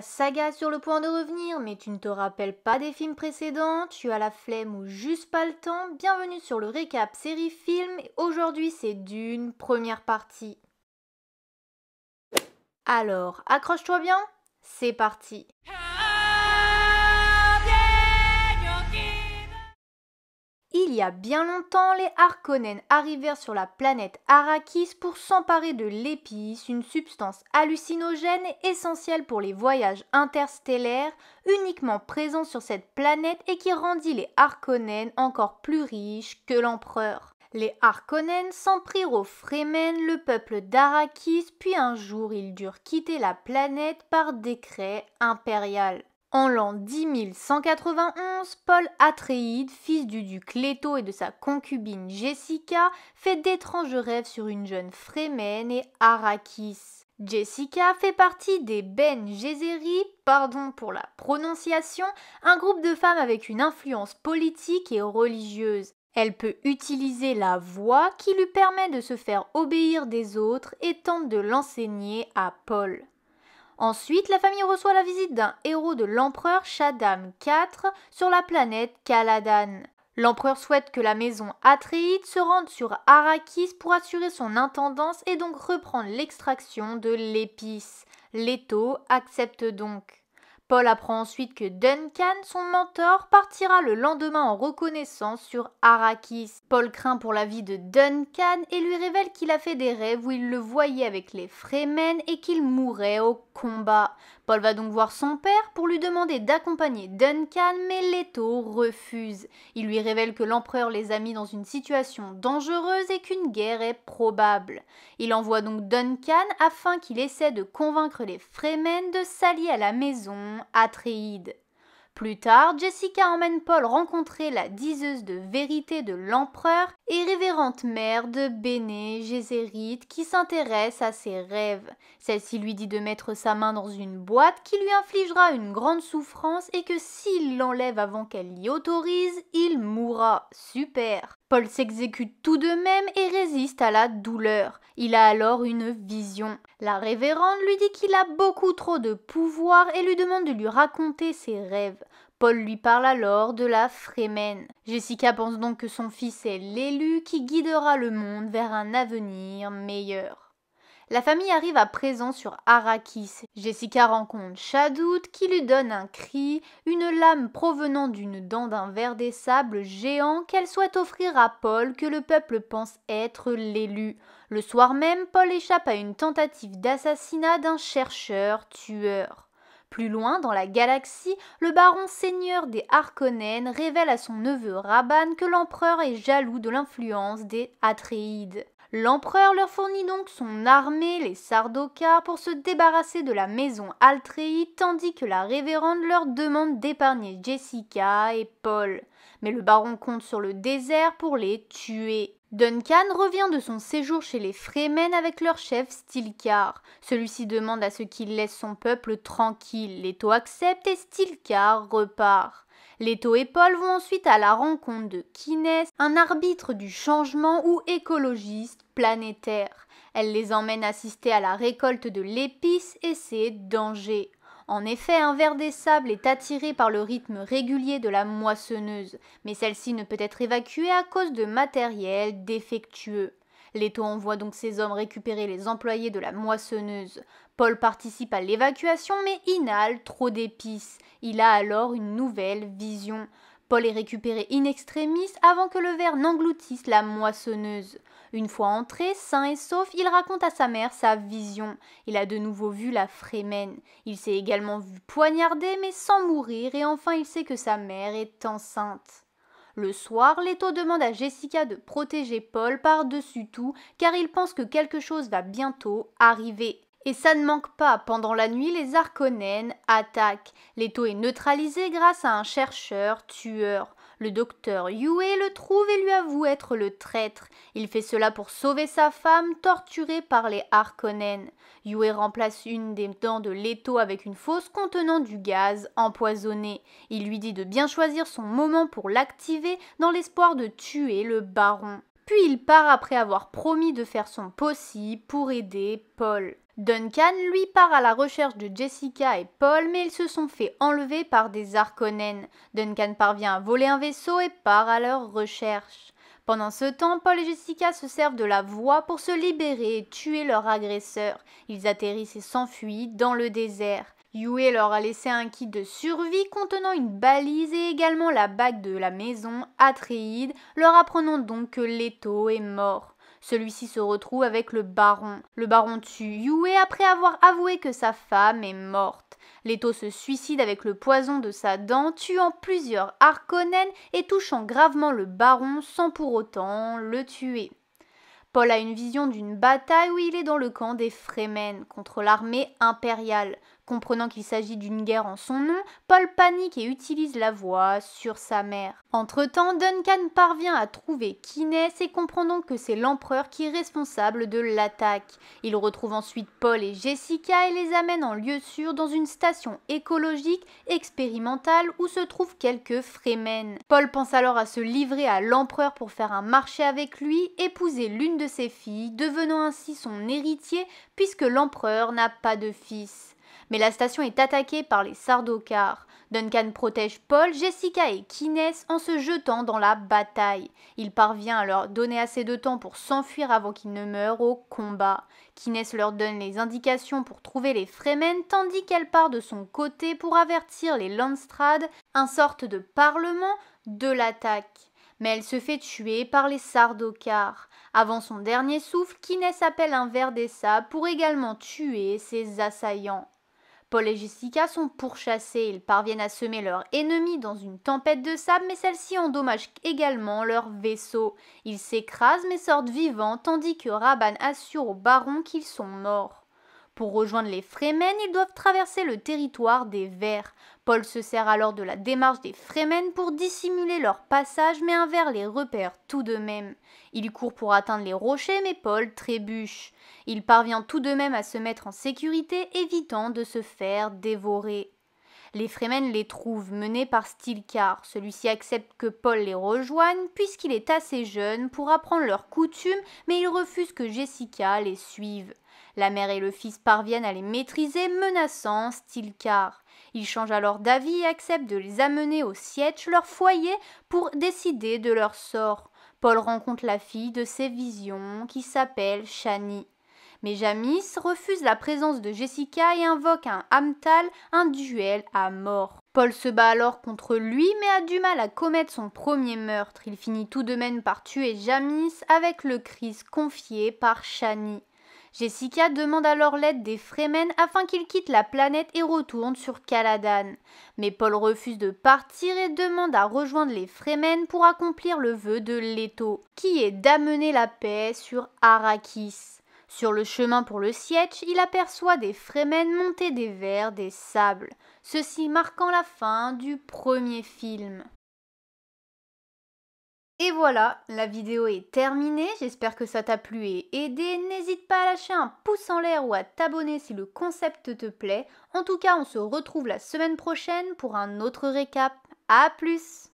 saga sur le point de revenir, mais tu ne te rappelles pas des films précédents, tu as la flemme ou juste pas le temps, bienvenue sur le récap série film, aujourd'hui c'est d'une première partie. Alors, accroche-toi bien, c'est parti. il y a bien longtemps, les Harkonnen arrivèrent sur la planète Arrakis pour s'emparer de l'épice, une substance hallucinogène et essentielle pour les voyages interstellaires, uniquement présents sur cette planète et qui rendit les Harkonnen encore plus riches que l'empereur. Les Harkonnen s'en prirent aux Fremen, le peuple d'Arakis, puis un jour ils durent quitter la planète par décret impérial. En l'an 10191, Paul Atréide, fils du duc Leto et de sa concubine Jessica, fait d'étranges rêves sur une jeune Frémène et Arrakis. Jessica fait partie des Ben Geseri, pardon pour la prononciation, un groupe de femmes avec une influence politique et religieuse. Elle peut utiliser la voix qui lui permet de se faire obéir des autres et tente de l'enseigner à Paul. Ensuite, la famille reçoit la visite d'un héros de l'empereur Shaddam IV sur la planète Caladan. L'empereur souhaite que la maison Atreides se rende sur Arrakis pour assurer son intendance et donc reprendre l'extraction de l'épice. Leto accepte donc. Paul apprend ensuite que Duncan, son mentor, partira le lendemain en reconnaissance sur Arrakis. Paul craint pour la vie de Duncan et lui révèle qu'il a fait des rêves où il le voyait avec les Fremen et qu'il mourait au combat. Paul va donc voir son père pour lui demander d'accompagner Duncan, mais Leto refuse. Il lui révèle que l'empereur les a mis dans une situation dangereuse et qu'une guerre est probable. Il envoie donc Duncan afin qu'il essaie de convaincre les Fremen de s'allier à la maison plus tard, Jessica emmène Paul rencontrer la diseuse de vérité de l'empereur et révérente mère de Béné Gézérite qui s'intéresse à ses rêves. Celle-ci lui dit de mettre sa main dans une boîte qui lui infligera une grande souffrance et que s'il l'enlève avant qu'elle l'y autorise, il mourra. Super Paul s'exécute tout de même et résiste à la douleur. Il a alors une vision. La révérende lui dit qu'il a beaucoup trop de pouvoir et lui demande de lui raconter ses rêves. Paul lui parle alors de la Fremen. Jessica pense donc que son fils est l'élu qui guidera le monde vers un avenir meilleur. La famille arrive à présent sur Arrakis. Jessica rencontre Shadout qui lui donne un cri, une lame provenant d'une dent d'un ver des sables géant qu'elle souhaite offrir à Paul que le peuple pense être l'élu. Le soir même, Paul échappe à une tentative d'assassinat d'un chercheur tueur. Plus loin, dans la galaxie, le baron seigneur des Harkonnen révèle à son neveu Rabban que l'empereur est jaloux de l'influence des Atreides. L'empereur leur fournit donc son armée, les Sardaukars, pour se débarrasser de la maison Altrei, tandis que la révérende leur demande d'épargner Jessica et Paul. Mais le baron compte sur le désert pour les tuer. Duncan revient de son séjour chez les Fremen avec leur chef Stilcar. Celui-ci demande à ce qu'il laisse son peuple tranquille. Leto accepte et Stilcar repart. Leto et Paul vont ensuite à la rencontre de Kines, un arbitre du changement ou écologiste planétaire. Elle les emmène assister à la récolte de l'épice et ses dangers. En effet, un ver des sables est attiré par le rythme régulier de la moissonneuse, mais celle-ci ne peut être évacuée à cause de matériel défectueux. Leto envoie donc ses hommes récupérer les employés de la moissonneuse. Paul participe à l'évacuation mais inhale trop d'épices. Il a alors une nouvelle vision. Paul est récupéré in extremis avant que le verre n'engloutisse la moissonneuse. Une fois entré, sain et sauf, il raconte à sa mère sa vision. Il a de nouveau vu la Frémène. Il s'est également vu poignarder mais sans mourir et enfin il sait que sa mère est enceinte. Le soir, Leto demande à Jessica de protéger Paul par-dessus tout car il pense que quelque chose va bientôt arriver. Et ça ne manque pas, pendant la nuit, les Arconènes attaquent. Leto est neutralisé grâce à un chercheur tueur. Le docteur Yue le trouve et lui avoue être le traître. Il fait cela pour sauver sa femme, torturée par les Harkonnen. Yue remplace une des dents de l'étau avec une fosse contenant du gaz empoisonné. Il lui dit de bien choisir son moment pour l'activer dans l'espoir de tuer le baron. Puis il part après avoir promis de faire son possible pour aider Paul. Duncan, lui, part à la recherche de Jessica et Paul, mais ils se sont fait enlever par des Harkonnen. Duncan parvient à voler un vaisseau et part à leur recherche. Pendant ce temps, Paul et Jessica se servent de la voie pour se libérer et tuer leur agresseur. Ils atterrissent et s'enfuient dans le désert. Yue leur a laissé un kit de survie contenant une balise et également la bague de la maison Atréide, leur apprenant donc que Leto est mort. Celui-ci se retrouve avec le baron. Le baron tue Yue après avoir avoué que sa femme est morte. Leto se suicide avec le poison de sa dent, tuant plusieurs Harkonnen et touchant gravement le baron sans pour autant le tuer. Paul a une vision d'une bataille où il est dans le camp des Fremen contre l'armée impériale. Comprenant qu'il s'agit d'une guerre en son nom, Paul panique et utilise la voix sur sa mère. Entre-temps, Duncan parvient à trouver Kines et comprend donc que c'est l'empereur qui est responsable de l'attaque. Il retrouve ensuite Paul et Jessica et les amène en lieu sûr dans une station écologique expérimentale où se trouvent quelques Fremen. Paul pense alors à se livrer à l'empereur pour faire un marché avec lui, épouser l'une de ses filles, devenant ainsi son héritier puisque l'empereur n'a pas de fils. Mais la station est attaquée par les Sardaukars. Duncan protège Paul, Jessica et Kines en se jetant dans la bataille. Il parvient à leur donner assez de temps pour s'enfuir avant qu'ils ne meurent au combat. Kines leur donne les indications pour trouver les Fremen tandis qu'elle part de son côté pour avertir les Landstrad, un sorte de parlement, de l'attaque mais elle se fait tuer par les Sardocars avant son dernier souffle, Kines appelle un des sables pour également tuer ses assaillants. Paul et Jessica sont pourchassés, ils parviennent à semer leur ennemi dans une tempête de sable, mais celle-ci endommage également leur vaisseau. Ils s'écrasent mais sortent vivants, tandis que Raban assure au baron qu'ils sont morts. Pour rejoindre les Fremen, ils doivent traverser le territoire des Verts. Paul se sert alors de la démarche des Fremen pour dissimuler leur passage, mais un ver les repère tout de même. Il court pour atteindre les rochers, mais Paul trébuche. Il parvient tout de même à se mettre en sécurité, évitant de se faire dévorer. Les Fremen les trouvent menés par Stilcar, Celui-ci accepte que Paul les rejoigne puisqu'il est assez jeune pour apprendre leurs coutumes, mais il refuse que Jessica les suive. La mère et le fils parviennent à les maîtriser, menaçant Stilcar. Ils changent alors d'avis et acceptent de les amener au siège, leur foyer, pour décider de leur sort. Paul rencontre la fille de ses visions qui s'appelle Shani mais Jamis refuse la présence de Jessica et invoque un Amtal, un duel à mort. Paul se bat alors contre lui mais a du mal à commettre son premier meurtre. Il finit tout de même par tuer Jamis avec le Chris confié par Shani. Jessica demande alors l'aide des Fremen afin qu'ils quittent la planète et retournent sur Caladan. Mais Paul refuse de partir et demande à rejoindre les Fremen pour accomplir le vœu de Leto, qui est d'amener la paix sur Arrakis. Sur le chemin pour le siège, il aperçoit des Fremen montés des vers des sables, ceci marquant la fin du premier film. Et voilà, la vidéo est terminée, j'espère que ça t'a plu et aidé. N'hésite pas à lâcher un pouce en l'air ou à t'abonner si le concept te plaît. En tout cas, on se retrouve la semaine prochaine pour un autre récap. A plus